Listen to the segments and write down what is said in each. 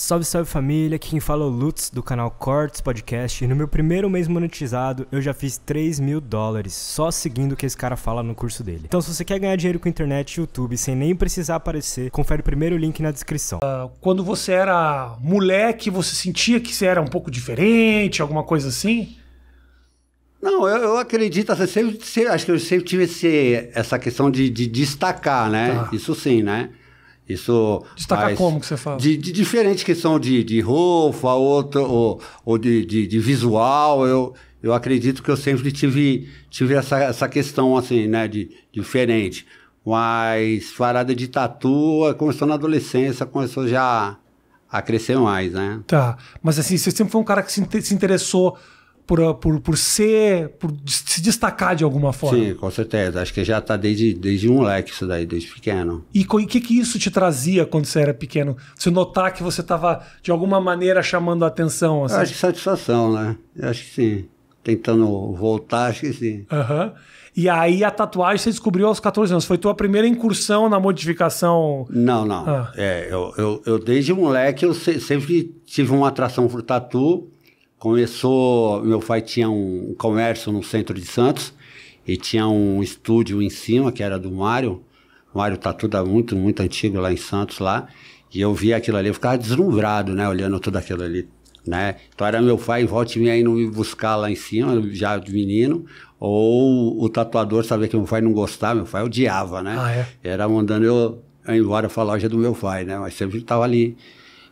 Salve, salve família, aqui quem fala é o Lutz do canal Cortes Podcast e no meu primeiro mês monetizado eu já fiz 3 mil dólares só seguindo o que esse cara fala no curso dele. Então se você quer ganhar dinheiro com internet e YouTube sem nem precisar aparecer, confere o primeiro link na descrição. Uh, quando você era moleque, você sentia que você era um pouco diferente, alguma coisa assim? Não, eu, eu acredito, assim, sempre, sempre, acho que eu sempre tive esse, essa questão de, de destacar, né? Tá. Isso sim, né? Isso Destacar como que você fala? De, de diferente questão de, de roupa, outra, ou, ou de, de, de, visual. Eu, eu acredito que eu sempre tive, tive essa, essa questão, assim, né? De, diferente. Mas parada de tatu é começou na adolescência, começou já a crescer mais, né? Tá. Mas assim, você sempre foi um cara que se, se interessou por, ah, por, por ser, por se destacar de alguma forma. Sim, com certeza. Acho que já está desde, desde leque isso daí, desde pequeno. E o que, que isso te trazia quando você era pequeno? Você notar que você estava, de alguma maneira, chamando a atenção? Assim? acho que satisfação, né? Eu acho que sim. Tentando voltar, acho que sim. Uhum. E aí a tatuagem você descobriu aos 14 anos. Foi tua primeira incursão na modificação? Não, não. Ah. É, eu, eu, eu, desde moleque eu sempre tive uma atração por tatu Começou, meu pai tinha um comércio no centro de Santos e tinha um estúdio em cima que era do Mário. Mário Tatu tá muito, muito antigo lá em Santos lá. E eu via aquilo ali, eu ficava deslumbrado, né, olhando tudo aquilo ali, né? Então era meu pai, volte me aí não me buscar lá em cima, já de menino, ou o tatuador sabia que meu pai não gostava, meu pai odiava, né? Ah, é? Era mandando eu, eu ir embora pra loja do meu pai, né? Mas sempre estava ali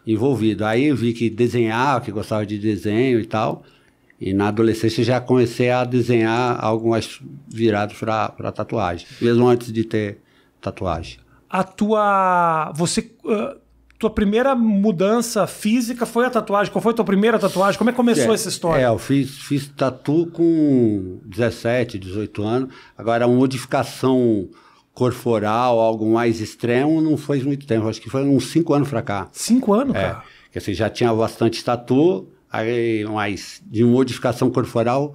envolvido. Aí eu vi que desenhava, que gostava de desenho e tal. E na adolescência já comecei a desenhar algumas viradas para tatuagem, mesmo antes de ter tatuagem. A tua. Você. tua primeira mudança física foi a tatuagem? Qual foi a tua primeira tatuagem? Como é que começou é, essa história? É, eu fiz, fiz tatu com 17, 18 anos. Agora, é a modificação corporal, algo mais extremo, não foi muito tempo. Acho que foi uns cinco anos pra cá. Cinco anos, é, cara? Porque assim, já tinha bastante tatu, aí, mas de modificação corporal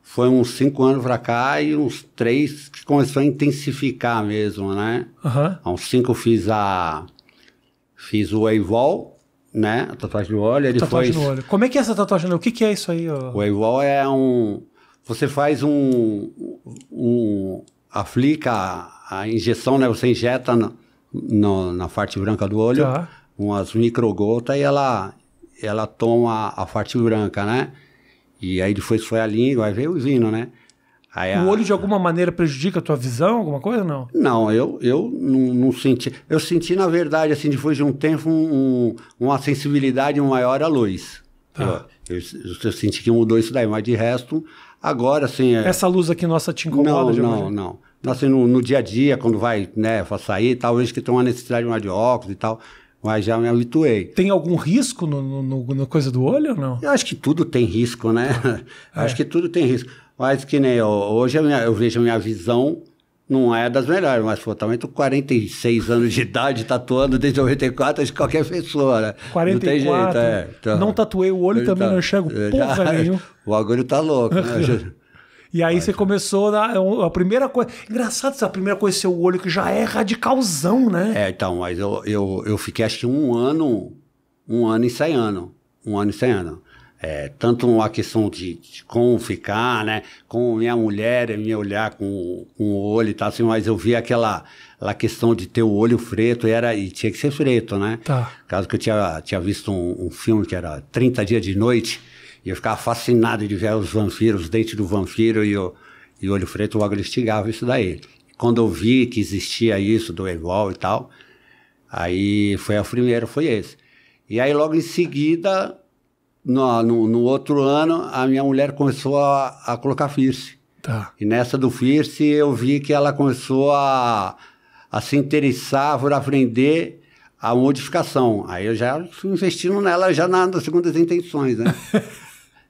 foi uns cinco anos pra cá e uns três que começou a intensificar mesmo, né? Uhum. Há uns cinco fiz a... Fiz o Eivol, né? A tatuagem no olho. Ele tatuagem foi... no olho. Como é que é essa tatuagem olho? O que, que é isso aí? Ó? O Eivol é um... Você faz um... um aplica a, a injeção, né? Você injeta no, no, na parte branca do olho tá. umas microgotas e ela, ela toma a parte branca, né? E aí depois foi a língua, aí veio o vino, né? Aí o olho de alguma maneira prejudica a tua visão, alguma coisa não? Não, eu, eu não, não senti. Eu senti, na verdade, assim, depois de um tempo, um, um, uma sensibilidade maior à luz. Tá. Eu, eu, eu, senti que mudou isso daí, mas de resto, Agora, assim... É... Essa luz aqui nossa te incomoda? Não, de não, não. Então, assim, no, no, dia a dia, quando vai né, sair, talvez que tenha uma necessidade de um óculos e tal, mas já me habituei. Tem algum risco no, no, no, coisa do olho ou não? Eu acho que tudo tem risco, né? É. Acho que tudo tem risco. Mas que nem eu, hoje eu, eu vejo a minha visão não é das melhores, mas pô, também tô 46 anos de idade, tatuando desde 94, acho que qualquer pessoa, né? 44, não tem jeito, é. Então, não tatuei o olho também, tá, não enxergo porra nenhuma. O agulho tá louco, né? E aí você começou na, é a primeira coisa. Engraçado essa primeira coisa, seu olho, que já é radicalzão, né? É, então, mas eu, eu, eu fiquei acho que um ano, um ano e ensaiando. Um ano e ensaiando. É, tanto a questão de, de, como ficar, né? com minha mulher é me olhar com, com o olho e tal, assim, mas eu vi aquela a questão de ter o olho preto e, era, e tinha que ser preto, né? Tá. Caso que eu tinha, tinha visto um, um filme que era 30 Dias de Noite, e eu ficava fascinado de ver os vampiros, os dentes do vampiro e o, e o olho preto, logo ele instigava isso daí. Quando eu vi que existia isso do Evol e tal, aí foi o primeiro, foi esse. E aí logo em seguida no, no, no, outro ano, a minha mulher começou a, a colocar firce. Tá. E nessa do firce, eu vi que ela começou a, a se interessar por aprender a modificação. Aí eu já fui investindo nela já na, nas segundas intenções, né?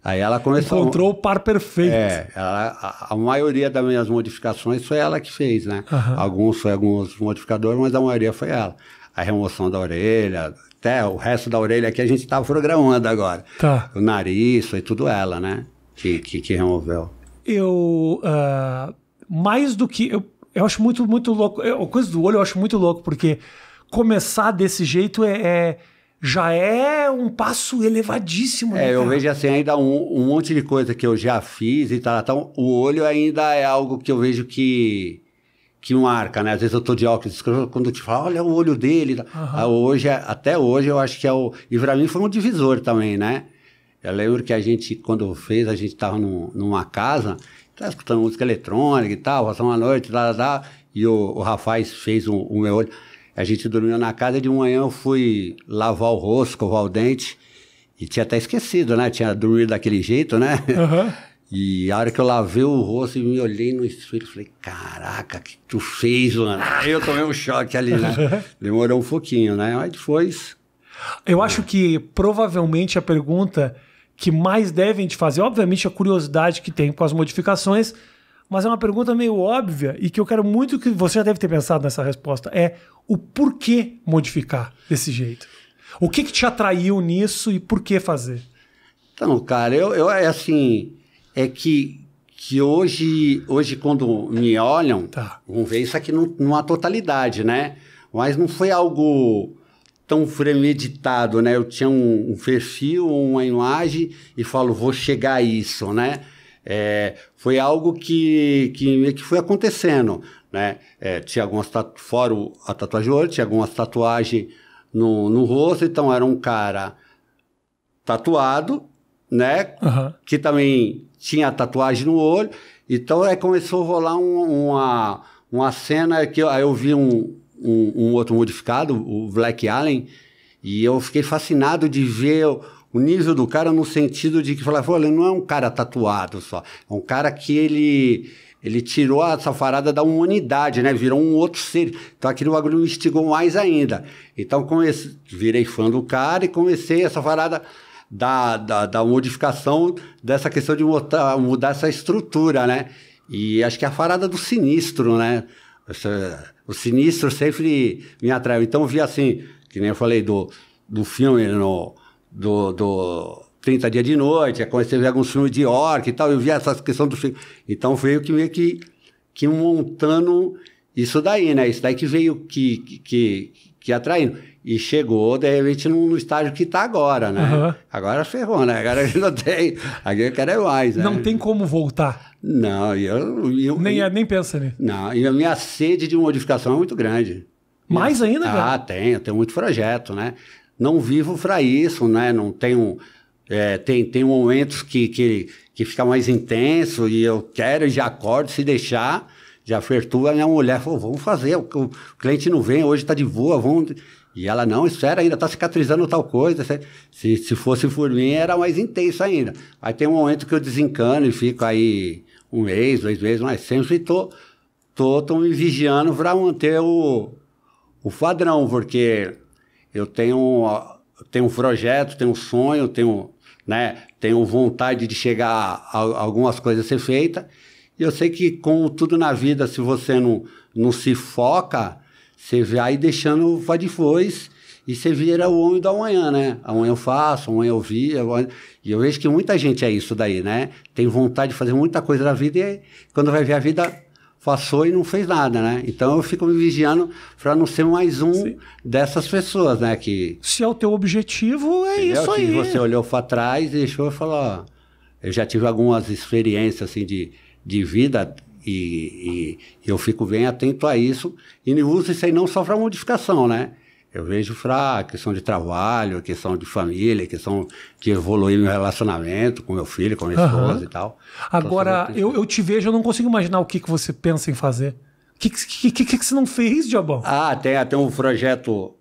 Aí ela começou. Encontrou o par perfeito. É, ela, a, a, maioria das minhas modificações foi ela que fez, né? Uhum. Alguns foi alguns modificadores, mas a maioria foi ela. A remoção da orelha, até o resto da orelha aqui a gente estava tá programando agora. Tá. O nariz, foi tudo ela, né? Que, que, que removeu. Eu. Uh, mais do que. Eu, eu acho muito, muito louco. A coisa do olho eu acho muito louco, porque começar desse jeito é, é já é um passo elevadíssimo. Né, é, eu vejo assim ainda um, um monte de coisa que eu já fiz e tal. Então, o olho ainda é algo que eu vejo que que marca, né? Às vezes eu tô de óculos quando eu te falo, olha o olho dele. Uhum. Hoje, é, até hoje, eu acho que é o. E pra mim foi um divisor também, né? Eu lembro que a gente, quando fez, a gente tava num, numa casa, tava escutando música eletrônica e tal, passou uma noite, dá dá e o, o fez o um, um meu olho. A gente dormiu na casa e de manhã eu fui lavar o rosto, escovar o dente, e tinha até esquecido, né? Tinha dormido daquele jeito, né? Uhum. E a hora que eu lavei o rosto e me olhei no espelho, falei, caraca, que tu fez, mano? Aí eu tomei um choque ali, né? Demorou um pouquinho, né? Mas depois... Eu acho que provavelmente a pergunta que mais devem te fazer, obviamente a curiosidade que tem com as modificações, mas é uma pergunta meio óbvia e que eu quero muito que você já deve ter pensado nessa resposta, é o porquê modificar desse jeito? O que, que te atraiu nisso e por que fazer? Então, cara, eu, eu é assim, é que, que hoje, hoje, quando me olham, tá. vão ver isso aqui numa totalidade, né? Mas não foi algo tão premeditado, né? Eu tinha um, um perfil, uma imagem e falo, vou chegar a isso, né? É, foi algo que, que, que foi acontecendo, né? É, tinha algumas fora a tatuagem olho, tinha algumas tatuagens no, no rosto, então era um cara tatuado, né? Uhum. Que também tinha tatuagem no olho. Então aí começou a rolar um, uma, uma cena que eu, aí eu vi um, um, um, outro modificado, o Black Allen, e eu fiquei fascinado de ver o, nível do cara no sentido de que falava, olha, não é um cara tatuado só, é um cara que ele ele tirou a safarada da humanidade, né? Virou um outro ser. Então aquele bagulho me instigou mais ainda. Então comecei, virei fã do cara e comecei essa farada da, da, da modificação dessa questão de mudar, mudar essa estrutura, né? E acho que é a farada do sinistro, né? o sinistro sempre me atraiu. Então eu vi assim, que nem eu falei do, do filme no, do, do 30 Dias de Noite, comecei a ver alguns filmes de orc e tal, eu vi essa questão do filme. Então foi o que meio que, que montando isso daí, né? Isso daí que veio que, que, que atraindo. E chegou, de repente, no, estágio que está agora, né? Uhum. Agora ferrou, né? Agora não tem. Agora eu quero é mais, né? Não tem como voltar. Não, eu. eu nem, eu, é, nem pensa nisso. Não, e a minha sede de modificação é muito grande. Mais ainda, cara? Ah, eu tenho muito projeto, né? Não vivo para isso, né? Não tenho. É, tem, tem momentos que, que, que fica mais intenso e eu quero e já acordo se deixar de a minha mulher falou, vamos fazer, o cliente não vem, hoje está de boa, vamos... E ela, não, espera, ainda está cicatrizando tal coisa. Se, se fosse por mim, era mais intenso ainda. Aí tem um momento que eu desencano e fico aí um mês, dois meses, mas sempre tô, tô, tô me vigiando para manter o, o padrão, porque eu tenho, tenho um projeto, tenho um sonho, tenho, né, tenho vontade de chegar a, a algumas coisas a ser feitas. E eu sei que, com tudo na vida, se você não, não se foca, você vai deixando, vai depois, e você vira o homem da amanhã, né? Amanhã eu faço, amanhã eu vi. Amanhã... E eu vejo que muita gente é isso daí, né? Tem vontade de fazer muita coisa da vida e quando vai ver a vida passou e não fez nada, né? Então eu fico me vigiando para não ser mais um Sim. dessas pessoas, né? Que... Se é o teu objetivo, é Entendeu? isso aí. Que você olhou para trás e deixou e falou, ó, eu já tive algumas experiências assim de de vida e, e eu fico bem atento a isso e não uso isso aí não só para modificação, né? Eu vejo para questão de trabalho, questão de família, questão de evoluir meu relacionamento com meu filho, com minha uhum. esposa e tal. Então, Agora, eu, eu te vejo, eu não consigo imaginar o que, que você pensa em fazer. O que, que, que, que, você não fez, Diabão? Ah, tem até um projeto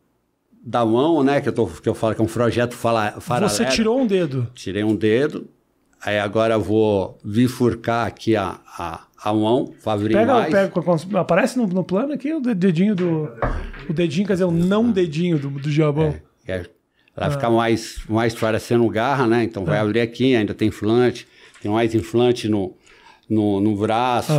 da mão, né? Que eu, tô, que eu falo que é um projeto fala, Você tirou um dedo. Tirei um dedo, Aí agora vou bifurcar aqui a, a, a mão, para pega, mais. Pega, aparece no, no, plano aqui o dedinho do... O dedinho, quer dizer, o não dedinho do, do diabão. É, é, ela ah. fica mais, mais parecendo garra, né? Então ah. vai é. abrir aqui, ainda tem inflante. Tem mais inflante no, no, no braço.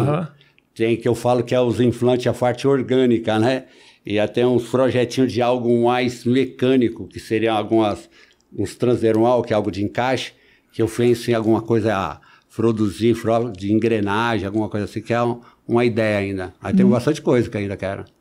Tem que eu falo que é os inflantes, a parte orgânica, né? E até uns projetinhos de algo mais mecânico, que seriam algumas... Uns transdermal, que é algo de encaixe que eu penso em alguma coisa a produzir, de engrenagem, alguma coisa assim, que é um, uma ideia ainda. Aí tem hum. bastante coisa que ainda quero.